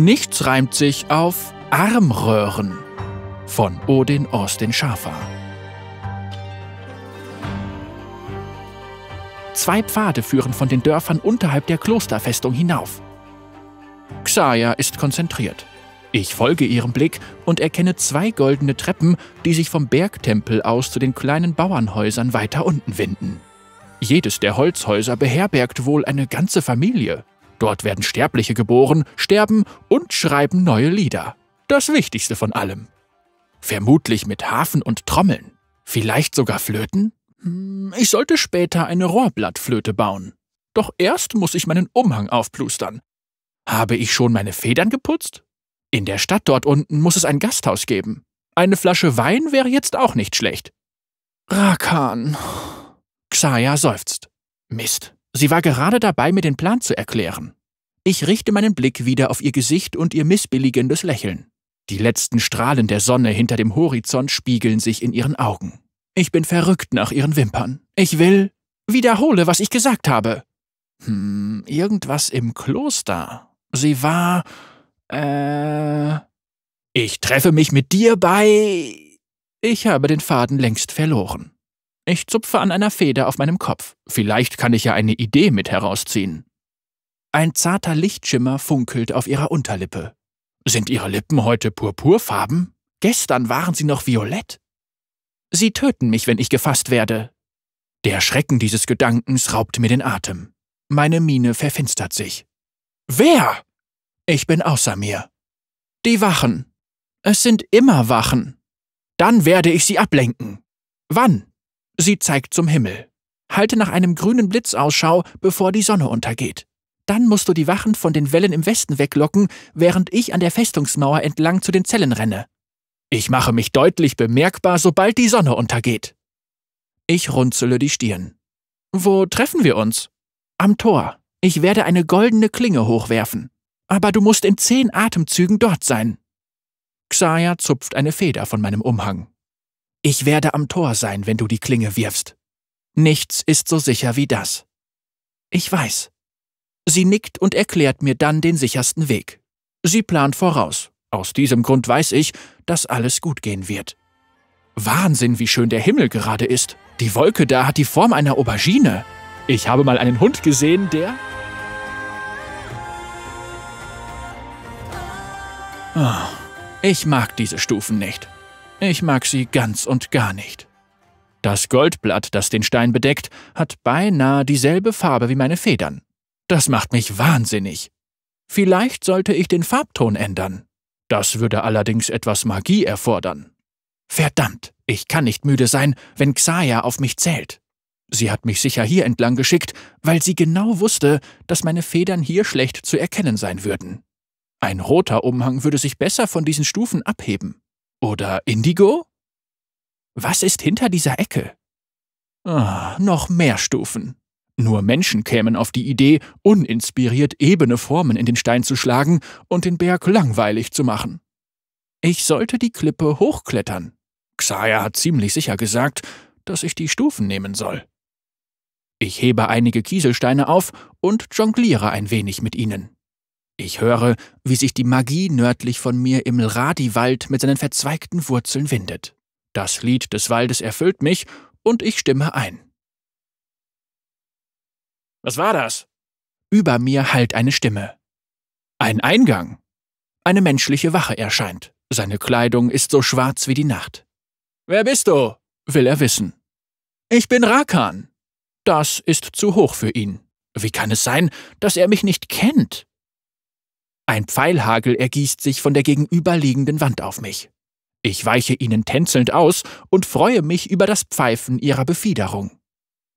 Nichts reimt sich auf Armröhren von Odin Austin Schafer. Zwei Pfade führen von den Dörfern unterhalb der Klosterfestung hinauf. Xaya ist konzentriert. Ich folge ihrem Blick und erkenne zwei goldene Treppen, die sich vom Bergtempel aus zu den kleinen Bauernhäusern weiter unten winden. Jedes der Holzhäuser beherbergt wohl eine ganze Familie. Dort werden Sterbliche geboren, sterben und schreiben neue Lieder. Das Wichtigste von allem. Vermutlich mit Hafen und Trommeln. Vielleicht sogar Flöten? Hm, ich sollte später eine Rohrblattflöte bauen. Doch erst muss ich meinen Umhang aufplustern. Habe ich schon meine Federn geputzt? In der Stadt dort unten muss es ein Gasthaus geben. Eine Flasche Wein wäre jetzt auch nicht schlecht. Rakan. Xaya seufzt. Mist, Sie war gerade dabei, mir den Plan zu erklären. Ich richte meinen Blick wieder auf ihr Gesicht und ihr missbilligendes Lächeln. Die letzten Strahlen der Sonne hinter dem Horizont spiegeln sich in ihren Augen. Ich bin verrückt nach ihren Wimpern. Ich will. Wiederhole, was ich gesagt habe. Hm, irgendwas im Kloster. Sie war. äh. Ich treffe mich mit dir bei. Ich habe den Faden längst verloren. Ich zupfe an einer Feder auf meinem Kopf. Vielleicht kann ich ja eine Idee mit herausziehen. Ein zarter Lichtschimmer funkelt auf ihrer Unterlippe. Sind ihre Lippen heute purpurfarben? Gestern waren sie noch violett. Sie töten mich, wenn ich gefasst werde. Der Schrecken dieses Gedankens raubt mir den Atem. Meine Miene verfinstert sich. Wer? Ich bin außer mir. Die Wachen. Es sind immer Wachen. Dann werde ich sie ablenken. Wann? Sie zeigt zum Himmel. Halte nach einem grünen Blitzausschau, bevor die Sonne untergeht. Dann musst du die Wachen von den Wellen im Westen weglocken, während ich an der Festungsmauer entlang zu den Zellen renne. Ich mache mich deutlich bemerkbar, sobald die Sonne untergeht. Ich runzele die Stirn. Wo treffen wir uns? Am Tor. Ich werde eine goldene Klinge hochwerfen. Aber du musst in zehn Atemzügen dort sein. Xaya zupft eine Feder von meinem Umhang. Ich werde am Tor sein, wenn du die Klinge wirfst. Nichts ist so sicher wie das. Ich weiß. Sie nickt und erklärt mir dann den sichersten Weg. Sie plant voraus. Aus diesem Grund weiß ich, dass alles gut gehen wird. Wahnsinn, wie schön der Himmel gerade ist. Die Wolke da hat die Form einer Aubergine. Ich habe mal einen Hund gesehen, der... Ah, ich mag diese Stufen nicht. Ich mag sie ganz und gar nicht. Das Goldblatt, das den Stein bedeckt, hat beinahe dieselbe Farbe wie meine Federn. Das macht mich wahnsinnig. Vielleicht sollte ich den Farbton ändern. Das würde allerdings etwas Magie erfordern. Verdammt, ich kann nicht müde sein, wenn Xaya auf mich zählt. Sie hat mich sicher hier entlang geschickt, weil sie genau wusste, dass meine Federn hier schlecht zu erkennen sein würden. Ein roter Umhang würde sich besser von diesen Stufen abheben. Oder Indigo? Was ist hinter dieser Ecke? Ah, noch mehr Stufen. Nur Menschen kämen auf die Idee, uninspiriert ebene Formen in den Stein zu schlagen und den Berg langweilig zu machen. Ich sollte die Klippe hochklettern. Xaya hat ziemlich sicher gesagt, dass ich die Stufen nehmen soll. Ich hebe einige Kieselsteine auf und jongliere ein wenig mit ihnen. Ich höre, wie sich die Magie nördlich von mir im Lradi-Wald mit seinen verzweigten Wurzeln windet. Das Lied des Waldes erfüllt mich und ich stimme ein. Was war das? Über mir hallt eine Stimme. Ein Eingang. Eine menschliche Wache erscheint. Seine Kleidung ist so schwarz wie die Nacht. Wer bist du? will er wissen. Ich bin Rakan. Das ist zu hoch für ihn. Wie kann es sein, dass er mich nicht kennt? Ein Pfeilhagel ergießt sich von der gegenüberliegenden Wand auf mich. Ich weiche ihnen tänzelnd aus und freue mich über das Pfeifen ihrer Befiederung.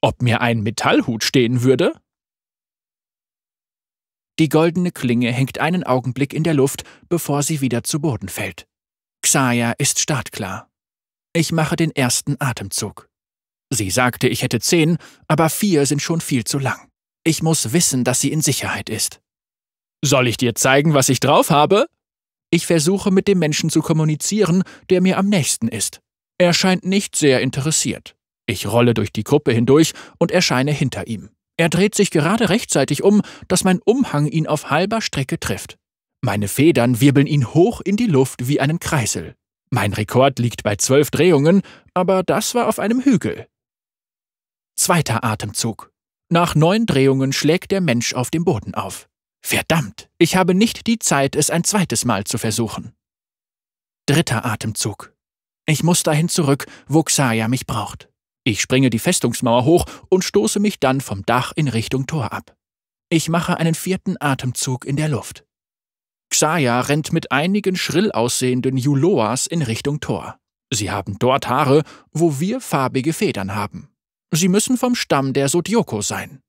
Ob mir ein Metallhut stehen würde? Die goldene Klinge hängt einen Augenblick in der Luft, bevor sie wieder zu Boden fällt. Xaya ist startklar. Ich mache den ersten Atemzug. Sie sagte, ich hätte zehn, aber vier sind schon viel zu lang. Ich muss wissen, dass sie in Sicherheit ist. Soll ich dir zeigen, was ich drauf habe? Ich versuche mit dem Menschen zu kommunizieren, der mir am nächsten ist. Er scheint nicht sehr interessiert. Ich rolle durch die Gruppe hindurch und erscheine hinter ihm. Er dreht sich gerade rechtzeitig um, dass mein Umhang ihn auf halber Strecke trifft. Meine Federn wirbeln ihn hoch in die Luft wie einen Kreisel. Mein Rekord liegt bei zwölf Drehungen, aber das war auf einem Hügel. Zweiter Atemzug. Nach neun Drehungen schlägt der Mensch auf dem Boden auf. Verdammt, ich habe nicht die Zeit, es ein zweites Mal zu versuchen. Dritter Atemzug. Ich muss dahin zurück, wo Xaya mich braucht. Ich springe die Festungsmauer hoch und stoße mich dann vom Dach in Richtung Tor ab. Ich mache einen vierten Atemzug in der Luft. Xaya rennt mit einigen schrill aussehenden Juloas in Richtung Tor. Sie haben dort Haare, wo wir farbige Federn haben. Sie müssen vom Stamm der Sodioko sein.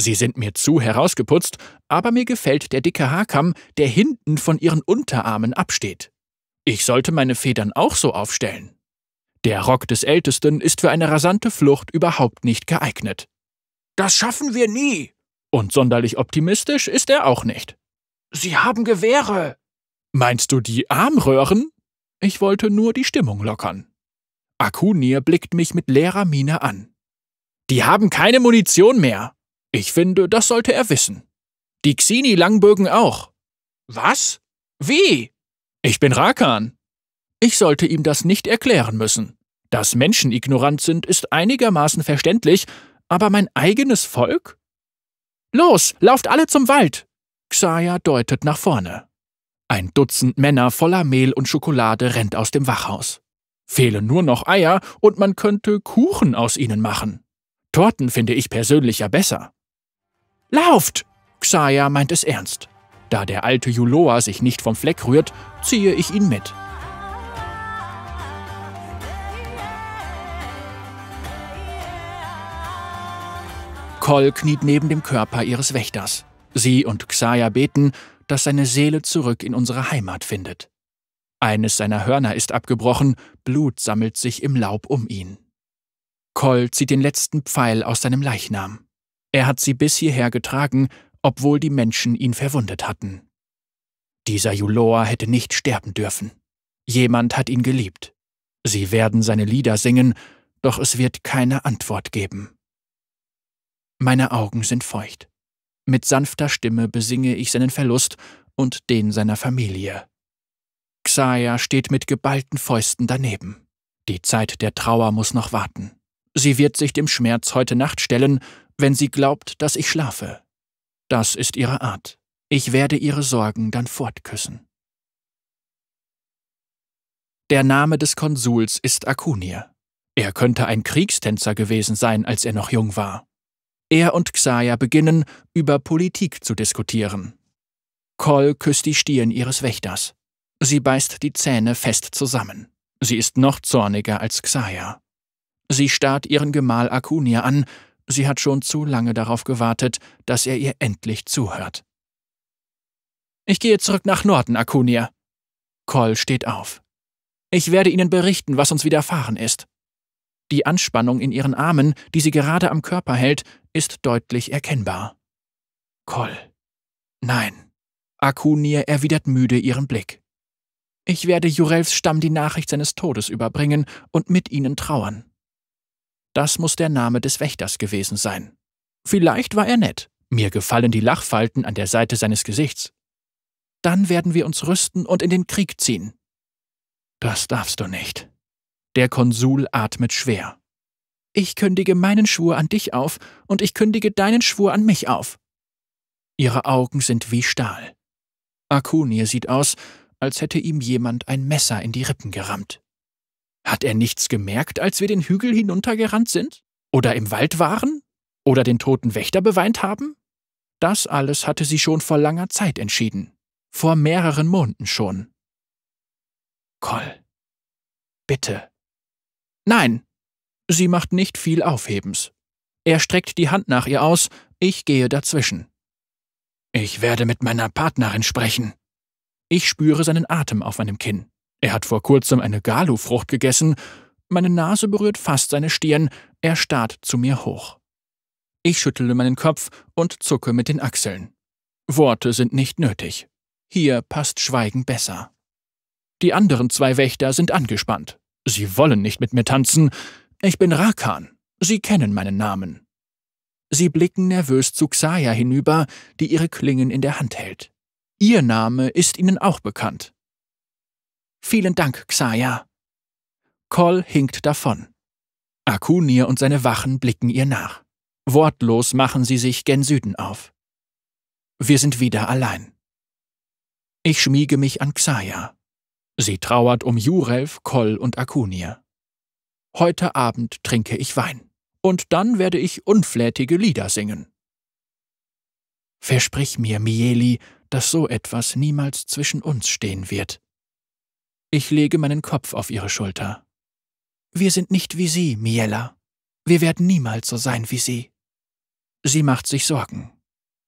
Sie sind mir zu herausgeputzt, aber mir gefällt der dicke Haarkamm, der hinten von ihren Unterarmen absteht. Ich sollte meine Federn auch so aufstellen. Der Rock des Ältesten ist für eine rasante Flucht überhaupt nicht geeignet. Das schaffen wir nie! Und sonderlich optimistisch ist er auch nicht. Sie haben Gewehre! Meinst du die Armröhren? Ich wollte nur die Stimmung lockern. Akunir blickt mich mit leerer Miene an. Die haben keine Munition mehr, ich finde, das sollte er wissen. Die Xini-Langbögen auch. Was? Wie? Ich bin Rakan. Ich sollte ihm das nicht erklären müssen. Dass Menschen ignorant sind, ist einigermaßen verständlich, aber mein eigenes Volk? Los, lauft alle zum Wald! Xaya deutet nach vorne. Ein Dutzend Männer voller Mehl und Schokolade rennt aus dem Wachhaus. Fehlen nur noch Eier und man könnte Kuchen aus ihnen machen. Torten finde ich persönlich ja besser. Lauft! Xaya meint es ernst. Da der alte Juloa sich nicht vom Fleck rührt, ziehe ich ihn mit. Kol kniet neben dem Körper ihres Wächters. Sie und Xaya beten, dass seine Seele zurück in unsere Heimat findet. Eines seiner Hörner ist abgebrochen, Blut sammelt sich im Laub um ihn. Kol zieht den letzten Pfeil aus seinem Leichnam. Er hat sie bis hierher getragen, obwohl die Menschen ihn verwundet hatten. Dieser Juloa hätte nicht sterben dürfen. Jemand hat ihn geliebt. Sie werden seine Lieder singen, doch es wird keine Antwort geben. Meine Augen sind feucht. Mit sanfter Stimme besinge ich seinen Verlust und den seiner Familie. Xaya steht mit geballten Fäusten daneben. Die Zeit der Trauer muss noch warten. Sie wird sich dem Schmerz heute Nacht stellen wenn sie glaubt, dass ich schlafe. Das ist ihre Art. Ich werde ihre Sorgen dann fortküssen. Der Name des Konsuls ist Akunia. Er könnte ein Kriegstänzer gewesen sein, als er noch jung war. Er und Xaya beginnen, über Politik zu diskutieren. Col küsst die Stirn ihres Wächters. Sie beißt die Zähne fest zusammen. Sie ist noch zorniger als Xaya. Sie starrt ihren Gemahl Akunia an, Sie hat schon zu lange darauf gewartet, dass er ihr endlich zuhört. Ich gehe zurück nach Norden, Akunia. Cole steht auf. Ich werde Ihnen berichten, was uns widerfahren ist. Die Anspannung in ihren Armen, die sie gerade am Körper hält, ist deutlich erkennbar. Cole. Nein. Akunir erwidert müde ihren Blick. Ich werde Jurels Stamm die Nachricht seines Todes überbringen und mit ihnen trauern. Das muss der Name des Wächters gewesen sein. Vielleicht war er nett. Mir gefallen die Lachfalten an der Seite seines Gesichts. Dann werden wir uns rüsten und in den Krieg ziehen. Das darfst du nicht. Der Konsul atmet schwer. Ich kündige meinen Schwur an dich auf und ich kündige deinen Schwur an mich auf. Ihre Augen sind wie Stahl. Akunir sieht aus, als hätte ihm jemand ein Messer in die Rippen gerammt. Hat er nichts gemerkt, als wir den Hügel hinuntergerannt sind? Oder im Wald waren? Oder den toten Wächter beweint haben? Das alles hatte sie schon vor langer Zeit entschieden. Vor mehreren Monaten schon. Koll. Bitte. Nein. Sie macht nicht viel Aufhebens. Er streckt die Hand nach ihr aus, ich gehe dazwischen. Ich werde mit meiner Partnerin sprechen. Ich spüre seinen Atem auf meinem Kinn. Er hat vor kurzem eine Galufrucht gegessen. Meine Nase berührt fast seine Stirn. Er starrt zu mir hoch. Ich schüttle meinen Kopf und zucke mit den Achseln. Worte sind nicht nötig. Hier passt Schweigen besser. Die anderen zwei Wächter sind angespannt. Sie wollen nicht mit mir tanzen. Ich bin Rakan. Sie kennen meinen Namen. Sie blicken nervös zu Xaya hinüber, die ihre Klingen in der Hand hält. Ihr Name ist ihnen auch bekannt. Vielen Dank, Xaya. Kol hinkt davon. Akunir und seine Wachen blicken ihr nach. Wortlos machen sie sich gen Süden auf. Wir sind wieder allein. Ich schmiege mich an Xaya. Sie trauert um Jurelf, Kol und Akunir. Heute Abend trinke ich Wein. Und dann werde ich unflätige Lieder singen. Versprich mir, Mieli, dass so etwas niemals zwischen uns stehen wird, ich lege meinen Kopf auf ihre Schulter. Wir sind nicht wie Sie, Miela. Wir werden niemals so sein wie Sie. Sie macht sich Sorgen.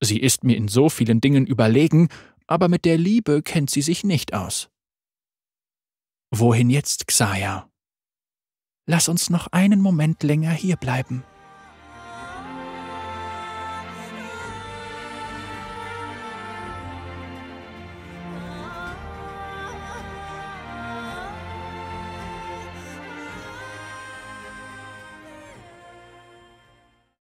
Sie ist mir in so vielen Dingen überlegen, aber mit der Liebe kennt sie sich nicht aus. Wohin jetzt, Xaya? Lass uns noch einen Moment länger hierbleiben.